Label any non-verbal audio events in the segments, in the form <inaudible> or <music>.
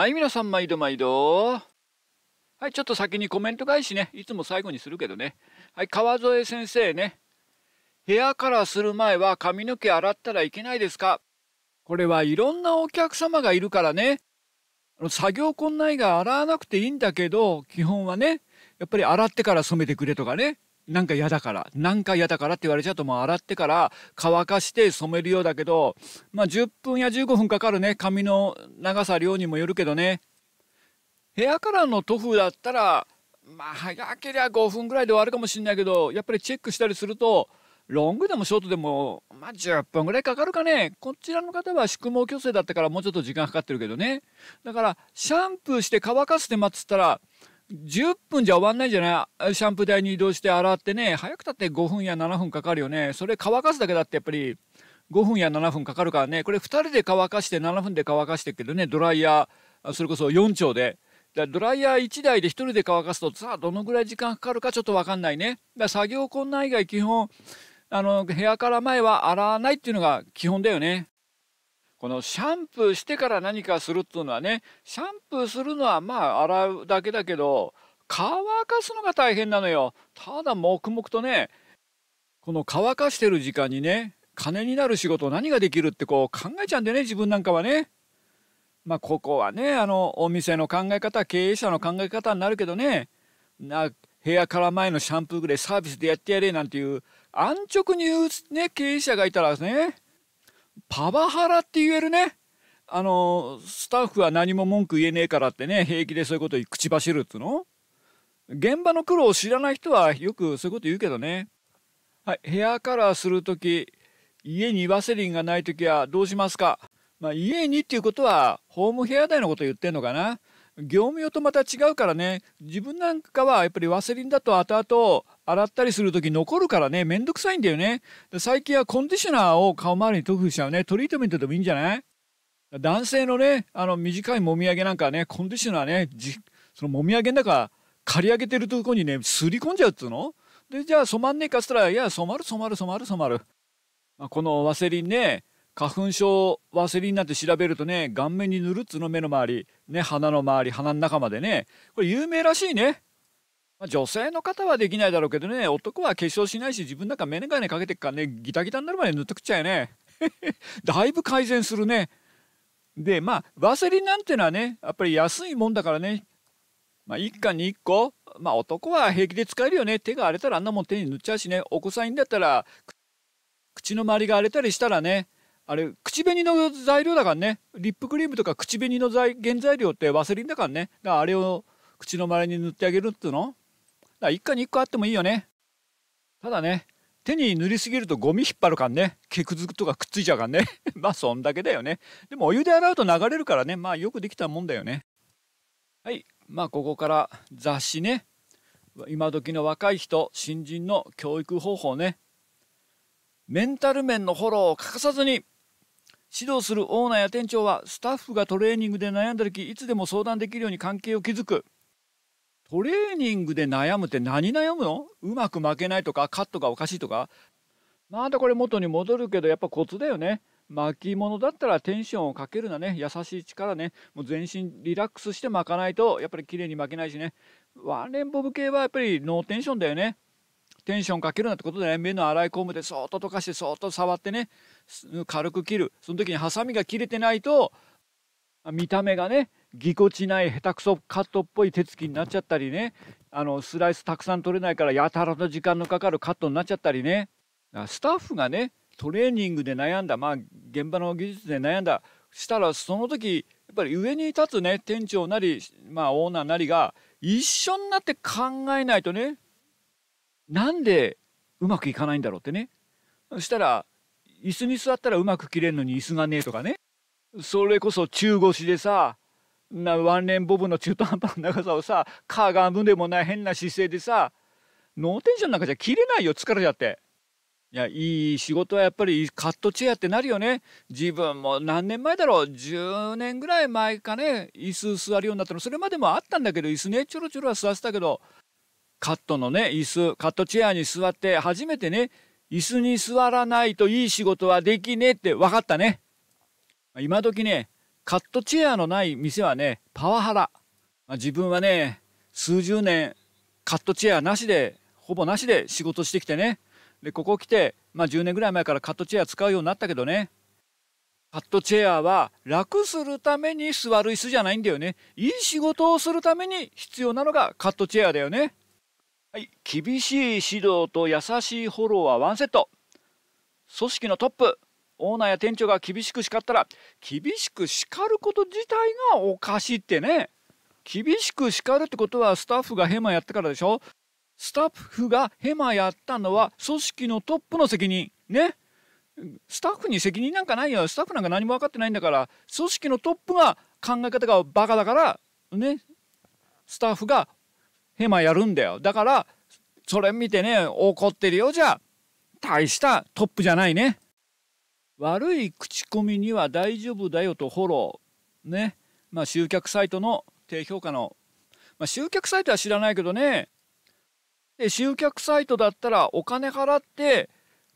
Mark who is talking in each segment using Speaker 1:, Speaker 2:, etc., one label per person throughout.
Speaker 1: はい皆さん毎度毎度はいちょっと先にコメント返しねいつも最後にするけどねはい川添先生ね部屋からする前は髪の毛洗ったらいけないですかこれはいろんなお客様がいるからね作業こんな難が洗わなくていいんだけど基本はねやっぱり洗ってから染めてくれとかねなんか嫌だから、なんか嫌だからって言われちゃうともう洗ってから乾かして染めるようだけど、まあ10分や15分かかるね。髪の長さ、量にもよるけどね。ヘアカラーの塗布だったら、まあ早ければ5分ぐらいで終わるかもしんないけど、やっぱりチェックしたりすると、ロングでもショートでも、まあ、10分ぐらいかかるかね。こちらの方は宿毛矯正だったからもうちょっと時間かかってるけどね。だから、シャンプーして乾かす手間っつったら、10分じゃ終わんないじゃないシャンプー台に移動して洗ってね早くたって5分や7分かかるよねそれ乾かすだけだってやっぱり5分や7分かかるからねこれ2人で乾かして7分で乾かしてるけどねドライヤーそれこそ4丁でだドライヤー1台で1人で乾かすとさあどのぐらい時間かかるかちょっと分かんないねだ作業困難以外基本あの部屋から前は洗わないっていうのが基本だよねこのシャンプーしてから何かするっていうのはねシャンプーするのはまあ洗うだけだけど乾かすのが大変なのよただ黙々とねこの乾かしてる時間にね金になる仕事何ができるってこう考えちゃうんだよね自分なんかはね。まあ、ここはねあのお店の考え方経営者の考え方になるけどねな部屋から前のシャンプーぐらいサービスでやってやれなんていう安直に言う、ね、経営者がいたらねパワハラって言えるね。あの、スタッフは何も文句言えねえからってね、平気でそういうこと口走るっつうの現場の苦労を知らない人はよくそういうこと言うけどね。はい、ヘアカラーする時、家にワセリンがない時はどうしますかまあ、家にっていうことは、ホームヘア代のこと言ってんのかな業務用とまた違うからね自分なんかはやっぱりワセリンだと後々洗ったりする時残るからねめんどくさいんだよね最近はコンディショナーを顔周りに塗布しちゃうねトリートメントでもいいんじゃない男性のねあの短いもみあげなんかねコンディショナーねそのもみあげの中刈り上げてるとこにねすり込んじゃうっつうのでじゃあ染まんねえかっつったらいや染まる染まる染まる染まる、まあ、このワセリンね花粉症ワセリンなんて調べるとね顔面に塗るっつの目の周り、ね、鼻の周り鼻の中までねこれ有名らしいね、ま女性の方はできないだろうけどね男は化粧しないし自分なんか眼鏡かけてっからねギタギタになるまで塗ってくっちゃうよね <laughs> だいぶ改善するねでまあワセリンなんてのはねやっぱり安いもんだからね、まあ、1貫に1個まあ男は平気で使えるよね手が荒れたらあんなもん手に塗っちゃうしねお子さんいんだったら口の周りが荒れたりしたらねあれ口紅の材料だからねリップクリームとか口紅の材原材料ってワセリンだからねだからあれを口の周りに塗ってあげるっていうのだから一家に一個あってもいいよねただね手に塗りすぎるとゴミ引っ張るからね毛くずとかくっついちゃうからね <laughs> まあそんだけだよねでもお湯で洗うと流れるからねまあよくできたもんだよねはいまあここから雑誌ね今時の若い人新人の教育方法ねメンタル面のフォローを欠かさずに指導するオーナーや店長はスタッフがトレーニングで悩んだ時いつでも相談できるように関係を築くトレーニングで悩むって何悩むのうまく負けないとかカットがおかしいとかまだこれ元に戻るけどやっぱコツだよね巻物だったらテンションをかけるなね優しい力ねもう全身リラックスして巻かないとやっぱり綺麗に巻けないしねワンレンボブ系はやっぱりノーテンションだよねテンションかけるなってことでね目の洗い込むでそーっと溶かしてそーっと触ってね軽く切るその時にハサミが切れてないと見た目がねぎこちない下手くそカットっぽい手つきになっちゃったりねあのスライスたくさん取れないからやたらと時間のかかるカットになっちゃったりねスタッフがねトレーニングで悩んだまあ現場の技術で悩んだしたらその時やっぱり上に立つね店長なり、まあ、オーナーなりが一緒になって考えないとねなんでうまくいかないんだろうってねそしたら椅子に座ったらうまく切れんのに椅子がねえとかねそれこそ中腰でさなワンレンボブの中途半端な長さをさかがむでもない変な姿勢でさノーテンションなんかじゃ切れないよ疲れちゃって。いやいい仕事はやっぱりカットチェアってなるよね自分も何年前だろう10年ぐらい前かね椅子座るようになったのそれまでもあったんだけど椅子ねちょろちょろは座ってたけどカットのね椅子カットチェアに座って初めてね椅子に座らないといい仕事はできねえって分かったね。今時ね、カットチェアのない店はね、パワハラ。まあ、自分はね、数十年カットチェアなしで、ほぼなしで仕事してきてね。で、ここ来て、まあ、10年ぐらい前からカットチェア使うようになったけどね。カットチェアは楽するために座る椅子じゃないんだよね。いい仕事をするために必要なのがカットチェアだよね。はい、厳しい指導と優しいフォローはワンセット組織のトップオーナーや店長が厳しく叱ったら厳しく叱ること自体がおかしいってね厳しく叱るってことはスタッフがヘマやったからでしょスタッフがヘマやったのは組織のトップの責任ねスタッフに責任なんかないよスタッフなんか何も分かってないんだから組織のトップが考え方がバカだからねスタッフがヘマやるんだよだからそれ見てね怒ってるよじゃ大したトップじゃないね悪い口コミには大丈夫だよとフォローねまあ集客サイトの低評価の、まあ、集客サイトは知らないけどねで集客サイトだったらお金払って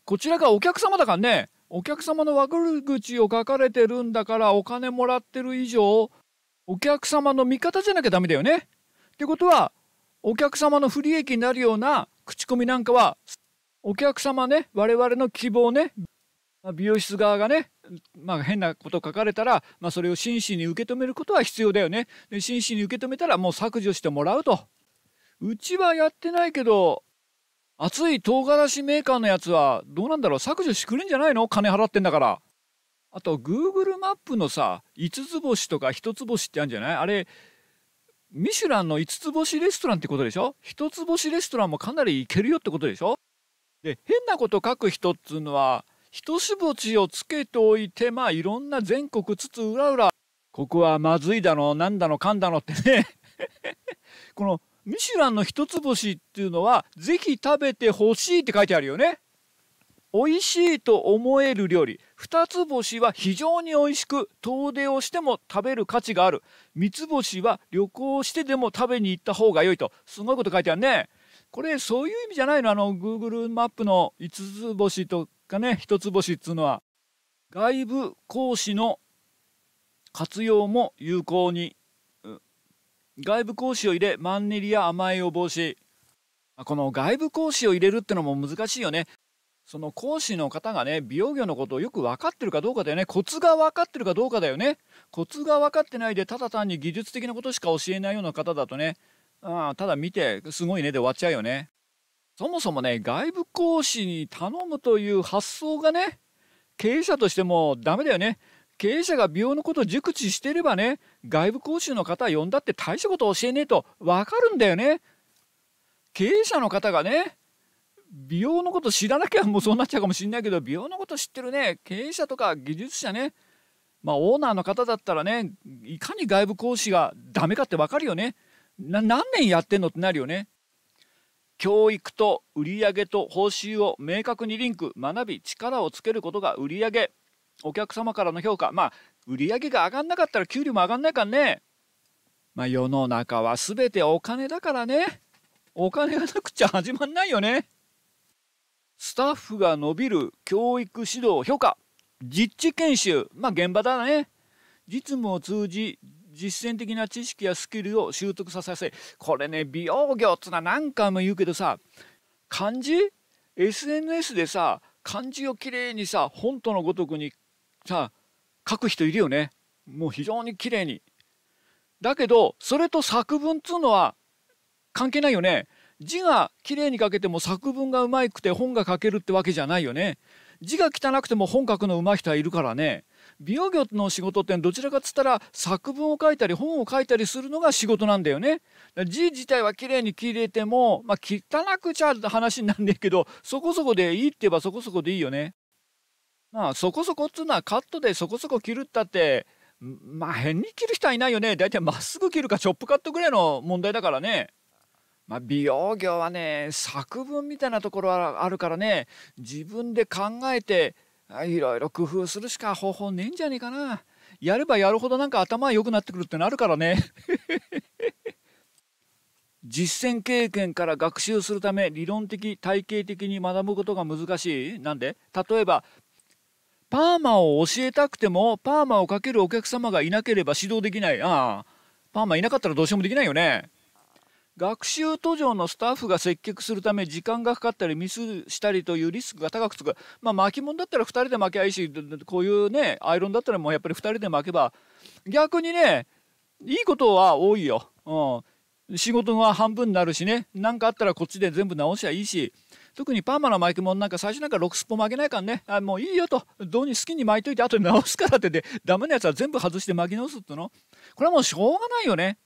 Speaker 1: こちらがお客様だからねお客様の悪口を書かれてるんだからお金もらってる以上お客様の味方じゃなきゃダメだよね。ってことはお客様の不利益になるような口コミなんかはお客様ね我々の希望ね美容室側がね、まあ、変なこと書かれたら、まあ、それを真摯に受け止めることは必要だよねで真摯に受け止めたらもう削除してもらうとうちはやってないけど熱い唐辛子メーカーのやつはどうなんだろう削除してくれんじゃないの金払ってんだからあと Google マップのさ5つ星とか1つ星ってあるんじゃないあれミシュランの5つ星レストランってことでしょ ?1 つ星レストランもかなりいけるよってことでしょで、変なこと書く人っつうのは、一しぼちをつけておいて、まあいろんな全国つつうらうら、ここはまずいだの、なんだの、かんだのってね。このミシュランの一つ星っていうのは、是非食べてほしいって書いてあるよね。美味しいと思える料理二つ星は非常に美味しく遠出をしても食べる価値がある三つ星は旅行してでも食べに行った方が良いとすごいこと書いてあるねこれそういう意味じゃないのあの Google マップの5つ星とかね1つ星っつうのは外部講師の活用も有効に外部講師を入れマンネリや甘えを防止この外部講師を入れるってのも難しいよねその講師の方がね美容業のことをよく分かってるかどうかだよねコツが分かってるかどうかだよねコツが分かってないでただ単に技術的なことしか教えないような方だとねあただ見てすごいねで終わっちゃうよねそもそもね外部講師に頼むという発想がね経営者としてもダメだよね経営者が美容のことを熟知してればね外部講習の方呼んだって大したこと教えねえと分かるんだよね経営者の方がね美容のこと知らなきゃもうそうなっちゃうかもしんないけど美容のこと知ってるね経営者とか技術者ねまあオーナーの方だったらねいかに外部講師がダメかって分かるよね何年やってんのってなるよね教育と売上と報酬を明確にリンク学び力をつけることが売上お客様からの評価まあ売上が上がんなかったら給料も上がんないからねまあ世の中は全てお金だからねお金がなくちゃ始まんないよねスタッフが伸びる教育指導評価実地研修まあ現場だね実務を通じ実践的な知識やスキルを習得させこれね美容業っつうのは何回も言うけどさ漢字 ?SNS でさ漢字をきれいにさ本当のごとくにさ書く人いるよねもう非常にきれいにだけどそれと作文っつうのは関係ないよね字がきれいに書けても作文がうまくて本が書けるってわけじゃないよね。字が汚くても本書くの上手い人はいるからね。美容業の仕事ってどちらかっつったら作文を書いたり本を書いたりするのが仕事なんだよね。字自体はきれいに切れても、まあ、汚くちゃ話になんねんけどそこそこでいいって言えばそこそこでいいよね。まあそこそこっつうのはカットでそこそこ切るったってまあ変に切る人はいないよね。大体まっすぐ切るかチョップカットぐらいの問題だからね。まあ、美容業はね作文みたいなところはあるからね自分で考えていろいろ工夫するしか方法ねえんじゃねえかなやればやるほどなんか頭良くなってくるってなるからね <laughs> 実践経験から学習するため理論的体系的に学ぶことが難しいなんで例えばパーマを教えたくてもパーマをかけるお客様がいなければ指導できないああパーマいなかったらどうしようもできないよね学習途上のスタッフが接客するため時間がかかったりミスしたりというリスクが高くつく、まあ、巻き物だったら2人で巻きゃいいしこういうねアイロンだったらもうやっぱり2人で巻けば逆にねいいことは多いよ、うん、仕事が半分になるしね何かあったらこっちで全部直しゃいいし特にパーマの巻き物なんか最初なんか6スポ巻けないからねあもういいよとどうに好きに巻いといて後で直すからってでダメなやつは全部外して巻き直すってのこれはもうしょうがないよね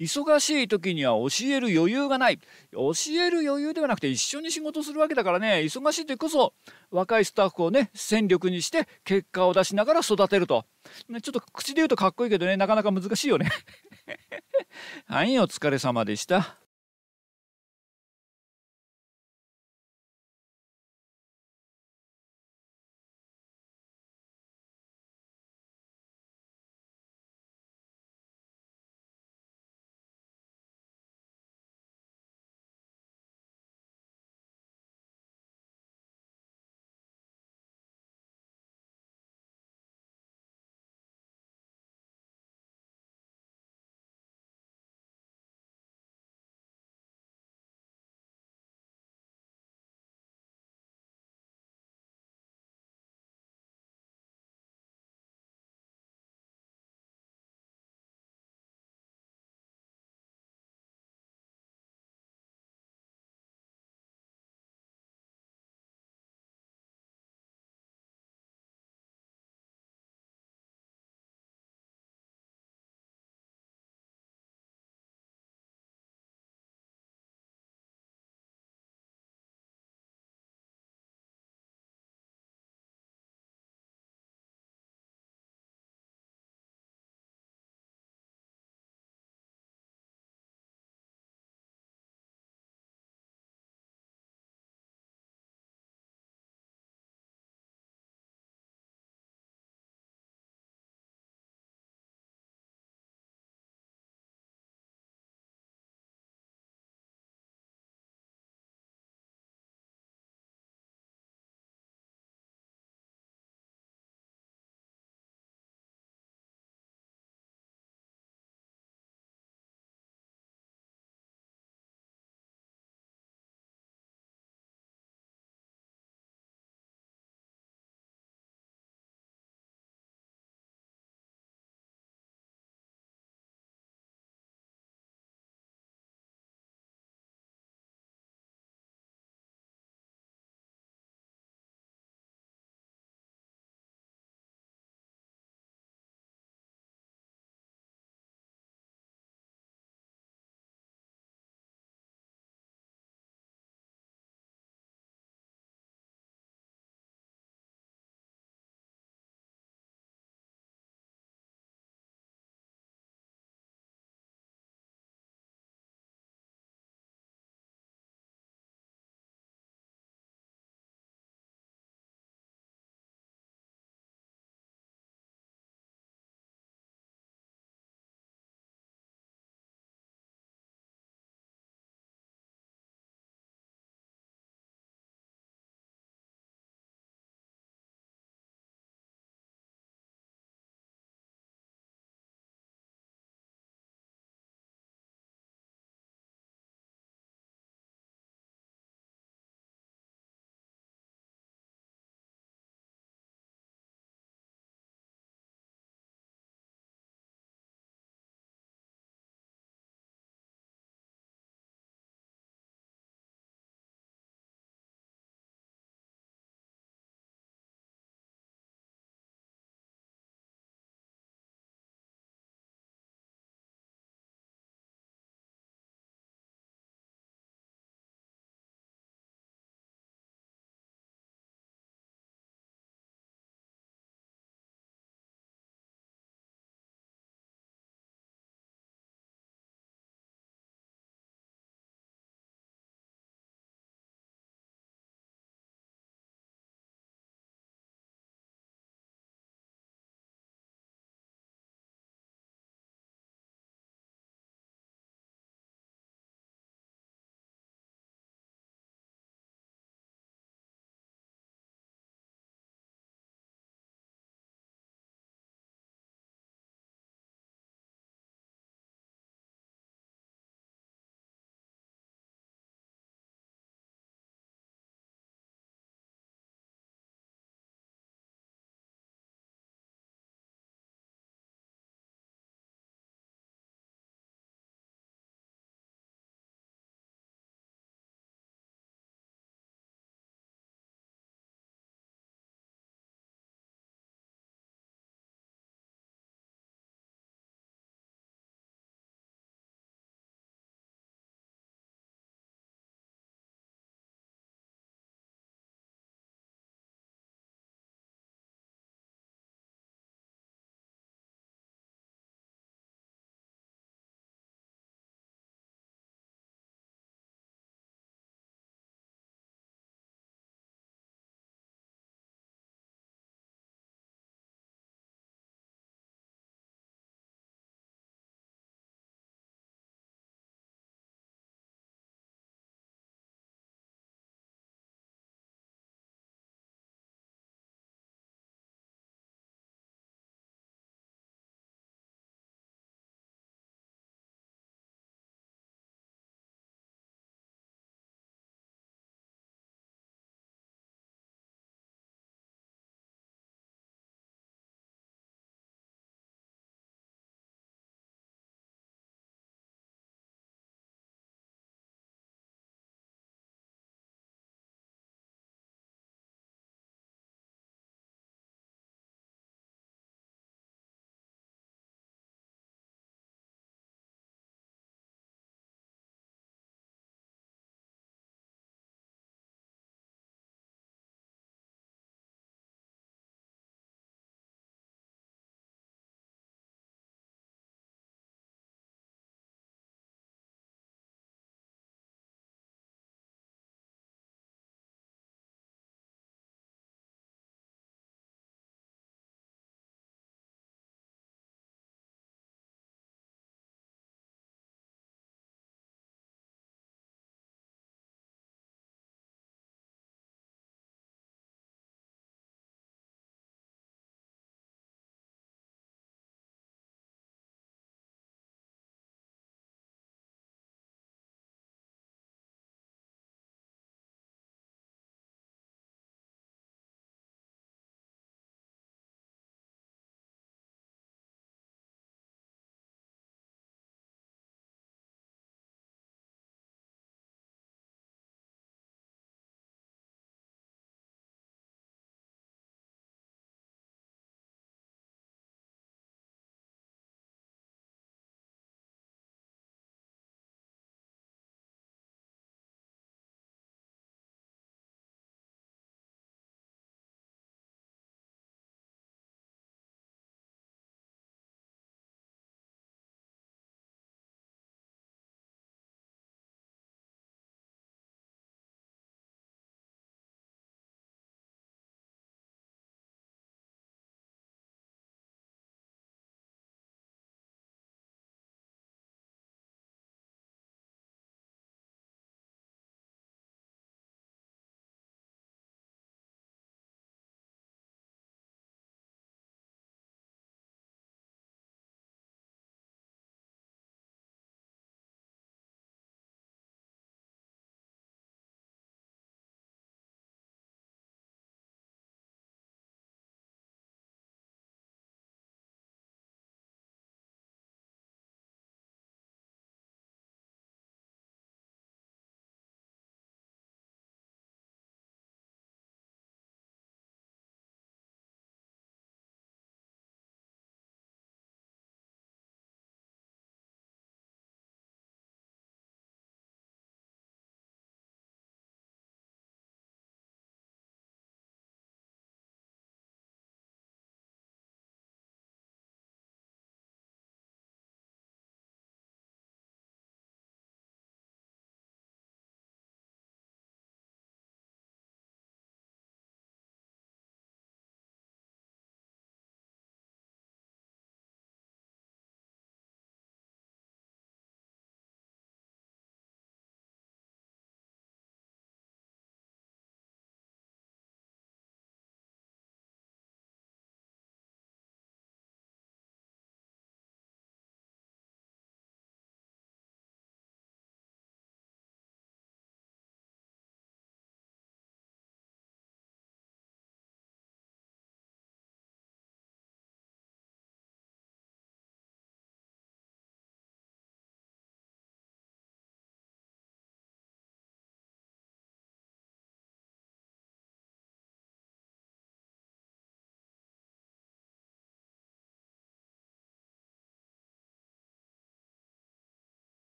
Speaker 1: 忙しい時には教える余裕がない教える余裕ではなくて一緒に仕事するわけだからね忙しい時こそ若いスタッフをね戦力にして結果を出しながら育てると、ね、ちょっと口で言うとかっこいいけどねなかなか難しいよね <laughs> はいお疲れ様でした